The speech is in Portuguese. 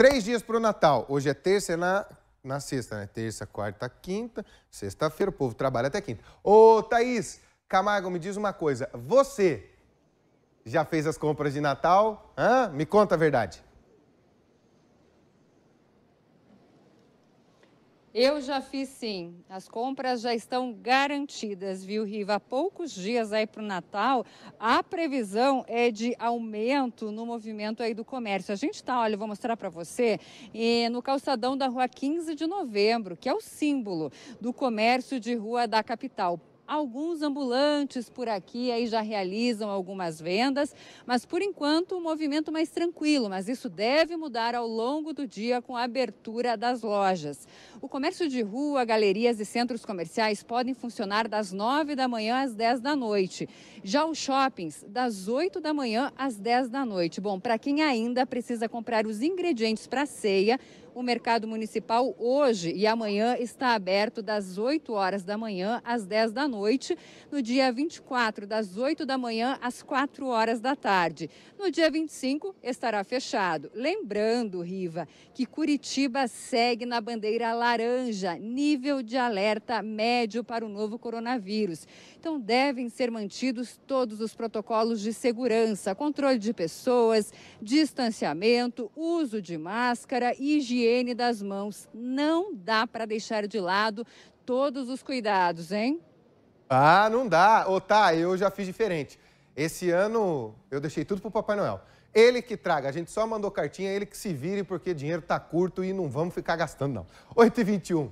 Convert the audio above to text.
Três dias para o Natal. Hoje é terça, é na, na sexta, né? Terça, quarta, quinta, sexta-feira. O povo trabalha até quinta. Ô, Thaís Camargo, me diz uma coisa. Você já fez as compras de Natal? Hã? Me conta a verdade. Eu já fiz sim. As compras já estão garantidas, viu, Riva? Há poucos dias aí para o Natal, a previsão é de aumento no movimento aí do comércio. A gente está, olha, vou mostrar para você, no calçadão da rua 15 de novembro, que é o símbolo do comércio de rua da capital. Alguns ambulantes por aqui aí já realizam algumas vendas, mas por enquanto o um movimento mais tranquilo, mas isso deve mudar ao longo do dia com a abertura das lojas. O comércio de rua, galerias e centros comerciais podem funcionar das 9 da manhã às 10 da noite. Já os shoppings, das 8 da manhã às 10 da noite. Bom, para quem ainda precisa comprar os ingredientes para a ceia, o mercado municipal hoje e amanhã está aberto das 8 horas da manhã às 10 da noite. No dia 24, das 8 da manhã às 4 horas da tarde. No dia 25, estará fechado. Lembrando, Riva, que Curitiba segue na bandeira laranja, nível de alerta médio para o novo coronavírus. Então, devem ser mantidos todos os protocolos de segurança, controle de pessoas, distanciamento, uso de máscara, higiene higiene das mãos. Não dá para deixar de lado todos os cuidados, hein? Ah, não dá. Ô, tá, eu já fiz diferente. Esse ano eu deixei tudo pro Papai Noel. Ele que traga, a gente só mandou cartinha, ele que se vire, porque dinheiro tá curto e não vamos ficar gastando, não. 8h21.